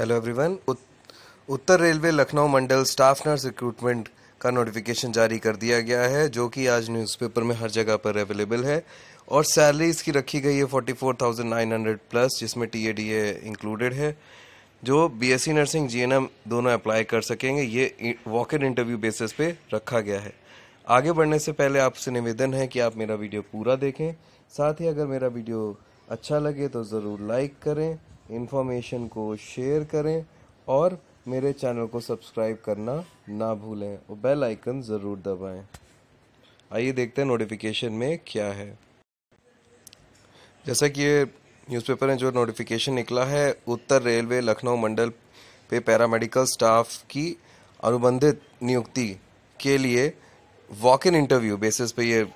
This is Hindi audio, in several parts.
हेलो एवरीवन उत्तर रेलवे लखनऊ मंडल स्टाफ नर्स रिक्रूटमेंट का नोटिफिकेशन जारी कर दिया गया है जो कि आज न्यूज़पेपर में हर जगह पर अवेलेबल है और सैलरी इसकी रखी गई है 44,900 प्लस जिसमें T A D A included है जो सी नर्सिंग एम दोनों अप्लाई कर सकेंगे ये वॉक इन इंटरव्यू बेसिस पे रखा गया है आगे बढ़ने से पहले आपसे निवेदन है कि आप मेरा वीडियो पूरा देखें साथ ही अगर मेरा वीडियो अच्छा लगे तो ज़रूर लाइक करें इन्फॉर्मेशन को शेयर करें और मेरे चैनल को सब्सक्राइब करना ना भूलें और बेल आइकन ज़रूर दबाएं। आइए देखते हैं नोटिफिकेशन में क्या है जैसा कि ये न्यूज़पेपर में जो नोटिफिकेशन निकला है उत्तर रेलवे लखनऊ मंडल पे पैरामेडिकल स्टाफ की अनुबंधित नियुक्ति के लिए वॉक इन इंटरव्यू बेसिस पे ये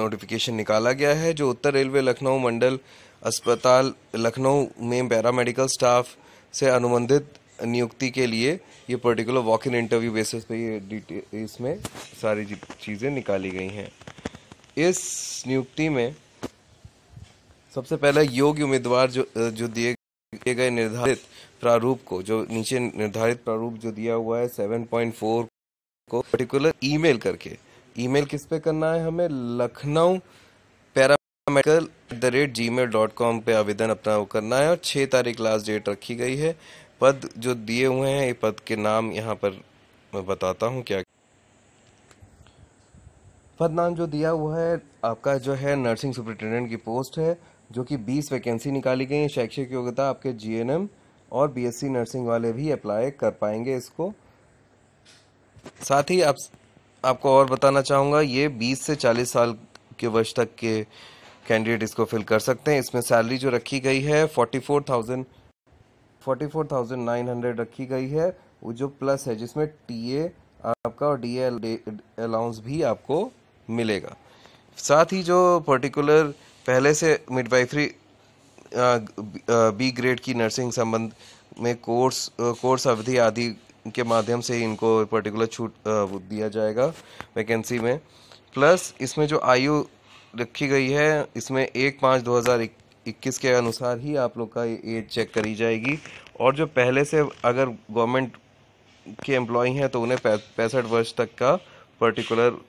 नोटिफिकेशन निकाला गया है जो उत्तर रेलवे लखनऊ मंडल अस्पताल लखनऊ में पैरा मेडिकल स्टाफ से अनुबंधित नियुक्ति के लिए ये particular walk in interview basis पे ये इसमें सारी चीज़ें निकाली गई हैं इस नियुक्ति में सबसे पहला योग्य उम्मीदवार जो जो दिए दिए गए निर्धारित प्रारूप को जो नीचे निर्धारित प्रारूप जो दिया हुआ है सेवन पॉइंट फोर को पर्टिकुलर ईमेल करके ईमेल किस पे करना है हमें Lucknow medical at the rate gmail dot com पर आवेदन अपना वो करना है और छः तारीख लास्ट डेट रखी गई है पद जो दिए हुए हैं ये पद के नाम यहाँ पर मैं बताता हूँ क्या पद नाम जो दिया हुआ है आपका जो है नर्सिंग सुपरिटेंडेंट की पोस्ट है जो कि 20 वैकेंसी निकाली गई है शैक्षिक योग्यता आपके जीएनएम और बीएससी नर्सिंग वाले भी अप्लाई कर पाएंगे इसको साथ ही आप आपको और बताना चाहूँगा ये 20 से 40 साल के वर्ष तक के कैंडिडेट इसको फिल कर सकते हैं इसमें सैलरी जो रखी गई है forty four thousand forty four thousand nine hundred रखी गई है वो जो प्लस है जिसमें टी ए आपका और डी अलाउंस भी आपको मिलेगा साथ ही जो पर्टिकुलर पहले से मिडवाइफरी बी ग्रेड की नर्सिंग संबंध में कोर्स कोर्स अवधि आदि के माध्यम से इनको पर्टिकुलर छूट दिया जाएगा वैकेंसी में प्लस इसमें जो आयु रखी गई है इसमें एक पाँच दो हज़ार इक्कीस के अनुसार ही आप लोग का एज चेक करी जाएगी और जो पहले से अगर गवर्नमेंट के एम्प्लॉय हैं तो उन्हें पैंसठ वर्ष तक का पर्टिकुलर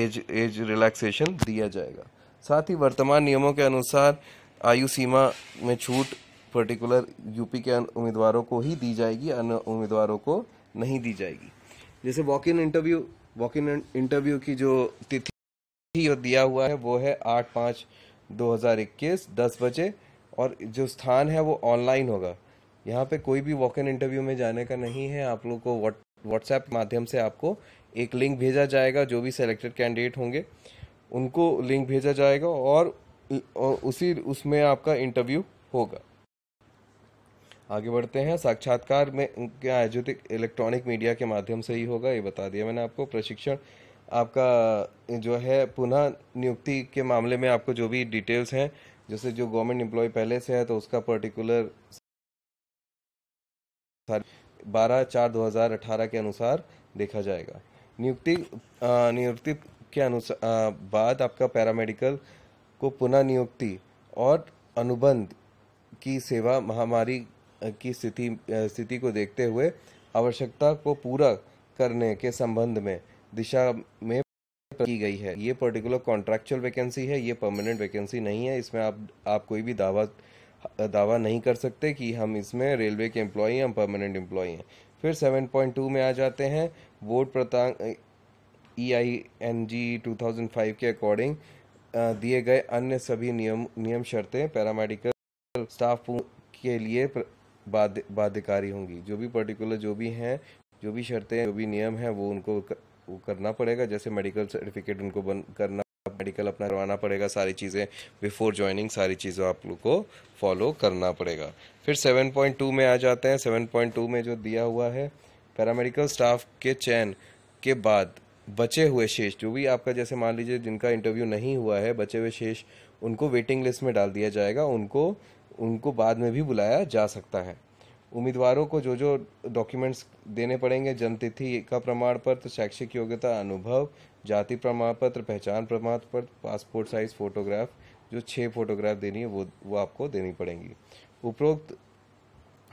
एज एज रिलैक्सेशन दिया जाएगा साथ ही वर्तमान नियमों के अनुसार आयु सीमा में छूट पर्टिकुलर यूपी के उम्मीदवारों को ही दी जाएगी अन्य उम्मीदवारों को नहीं दी जाएगी जैसे walk in interview walk in interview की जो तिथि ही दिया हुआ है वो है आठ पाँच दो हज़ार इक्कीस दस बजे और जो स्थान है वो ऑनलाइन होगा यहाँ पे कोई भी वॉक इन इंटरव्यू में जाने का नहीं है आप लोग को व्हाट्सएप के माध्यम से आपको एक लिंक भेजा जाएगा जो भी सेलेक्टेड कैंडिडेट होंगे उनको लिंक भेजा जाएगा और, उसी उसमें आपका इंटरव्यू होगा आगे बढ़ते हैं साक्षात्कार में आयोजित इलेक्ट्रॉनिक मीडिया के माध्यम से ही होगा ये बता दिया मैंने आपको प्रशिक्षण आपका जो है पुनः नियुक्ति के मामले में आपको जो भी डिटेल्स हैं जैसे जो गवर्नमेंट एम्प्लॉय पहले से है तो उसका पर्टिकुलर बारह चार दो हजार अठारह के अनुसार देखा जाएगा नियुक्ति नियुक्ति के अनुसार बाद आपका पैरामेडिकल को पुनः नियुक्ति और अनुबंध की सेवा महामारी की स्थिति स्थिति को देखते हुए आवश्यकता को पूरा करने के संबंध में दिशा में की गई है ये पर्टिकुलर कॉन्ट्रेक्चुअल वैकेंसी है ये परमानेंट वैकेंसी नहीं है इसमें आप आप कोई भी दावा दावा नहीं कर सकते कि हम इसमें रेलवे के एम्प्लॉय हम परमानेंट एम्प्लॉय हैं फिर 7.2 में आ जाते हैं वोट प्रतांग ई आई एन जी टू के अकॉर्डिंग दिए गए अन्य सभी नियम नियम शर्तें पैरामेडिकल स्टाफ के लिए बाध्यकारी होंगी जो भी पर्टिकुलर जो भी हैं जो भी शर्तें जो भी नियम हैं वो उनको वो करना पड़ेगा जैसे मेडिकल सर्टिफिकेट उनको बन करना मेडिकल अपना करवाना पड़ेगा सारी चीज़ें बिफोर ज्वाइनिंग सारी चीज़ों आप लोग को फॉलो करना पड़ेगा फिर 7.2 में आ जाते हैं 7.2 में जो दिया हुआ है पैरामेडिकल स्टाफ के चयन के बाद बचे हुए शेष जो भी आपका जैसे मान लीजिए जिनका इंटरव्यू नहीं हुआ है बचे हुए शेष उनको वेटिंग लिस्ट में डाल दिया जाएगा उनको उनको बाद में भी बुलाया जा सकता है उम्मीदवारों को जो जो डॉक्यूमेंट्स देने पड़ेंगे जन्मतिथि का प्रमाण पत्र शैक्षिक योग्यता अनुभव जाति प्रमाण पत्र पहचान प्रमाण पत्र पासपोर्ट साइज फोटोग्राफ जो छः फोटोग्राफ देनी है वो वो आपको देनी पड़ेंगी उपरोक्त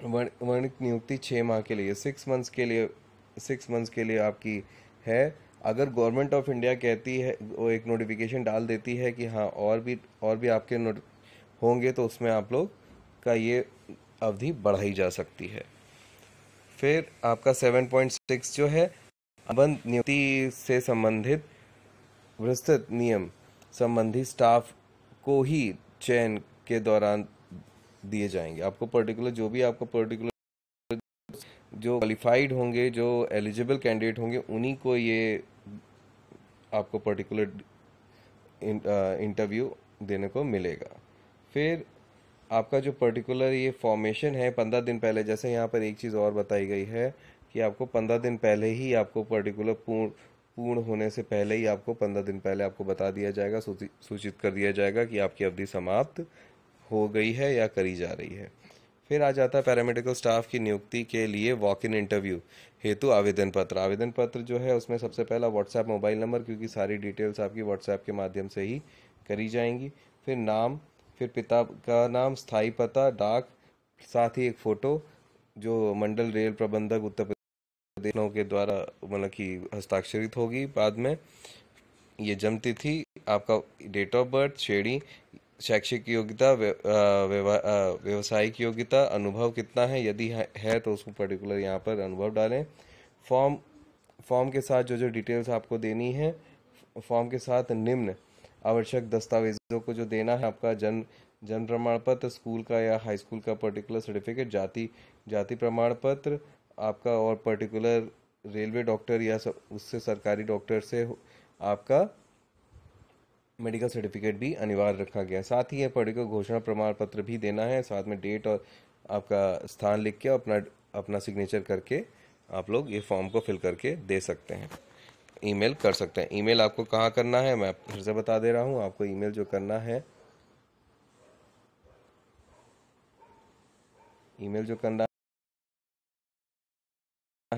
वर्णित नियुक्ति छः माह के लिए सिक्स मंथ्स के लिए सिक्स मंथ्स के लिए आपकी है अगर गवर्नमेंट ऑफ इंडिया कहती है वो एक नोटिफिकेशन डाल देती है कि हाँ और भी और भी आपके होंगे तो उसमें आप लोग का ये अवधि बढ़ाई जा सकती है फिर आपका 7.6 जो है अनुबंध नियुक्ति से संबंधित विस्तृत नियम संबंधी स्टाफ को ही चयन के दौरान दिए जाएंगे आपको पर्टिकुलर जो भी आपको पर्टिकुलर जो क्वालिफाइड होंगे जो एलिजिबल कैंडिडेट होंगे उन्हीं को ये आपको पर्टिकुलर इंटरव्यू देने को मिलेगा फिर आपका जो पर्टिकुलर ये फॉर्मेशन है पंद्रह दिन पहले जैसे यहाँ पर एक चीज़ और बताई गई है कि आपको पंद्रह दिन पहले ही आपको पर्टिकुलर पूर्ण पूर्ण होने से पहले ही आपको पंद्रह दिन पहले आपको बता दिया जाएगा सूचित कर दिया जाएगा कि आपकी अवधि समाप्त हो गई है या करी जा रही है फिर आ जाता है पैरामेडिकल स्टाफ की नियुक्ति के लिए वॉक इन इंटरव्यू हेतु आवेदन पत्र आवेदन पत्र जो है उसमें सबसे पहला व्हाट्सएप मोबाइल नंबर क्योंकि सारी डिटेल्स आपकी व्हाट्सएप के माध्यम से ही करी जाएंगी फिर नाम फिर पिता का नाम स्थायी पता डाक साथ ही एक फ़ोटो जो मंडल रेल प्रबंधक उत्तर प्रदेश के द्वारा मतलब कि हस्ताक्षरित होगी बाद में ये जन्मतिथि आपका डेट ऑफ बर्थ श्रेणी शैक्षिक योग्यता व्यवसायिक योग्यता अनुभव कितना है यदि है तो उसको पर्टिकुलर यहाँ पर अनुभव डालें फॉर्म फॉर्म के साथ जो जो डिटेल्स आपको देनी है फॉर्म के साथ निम्न आवश्यक दस्तावेजों को जो देना है आपका जन्म जन्म प्रमाण पत्र स्कूल का या हाई स्कूल का पर्टिकुलर सर्टिफिकेट जाति जाति प्रमाण पत्र आपका और पर्टिकुलर रेलवे डॉक्टर या उससे सरकारी डॉक्टर से आपका मेडिकल सर्टिफिकेट भी अनिवार्य रखा गया है साथ ही यह पर्टिकुलर घोषणा प्रमाण पत्र भी देना है साथ में डेट और आपका स्थान लिख के अपना अपना सिग्नेचर करके आप लोग ये फॉर्म को फिल करके दे सकते हैं ईमेल कर सकते हैं ईमेल आपको कहाँ करना है मैं फिर से बता दे रहा हूँ आपको ईमेल जो करना है ईमेल जो करना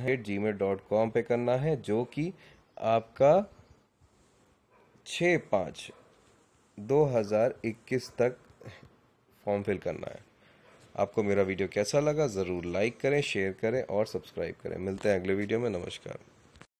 है जी मेल डॉट कॉम पर करना है जो कि आपका छ पाँच दो हज़ार इक्कीस तक फॉर्म फिल करना है आपको मेरा वीडियो कैसा लगा ज़रूर लाइक करें शेयर करें और सब्सक्राइब करें मिलते हैं अगले वीडियो में नमस्कार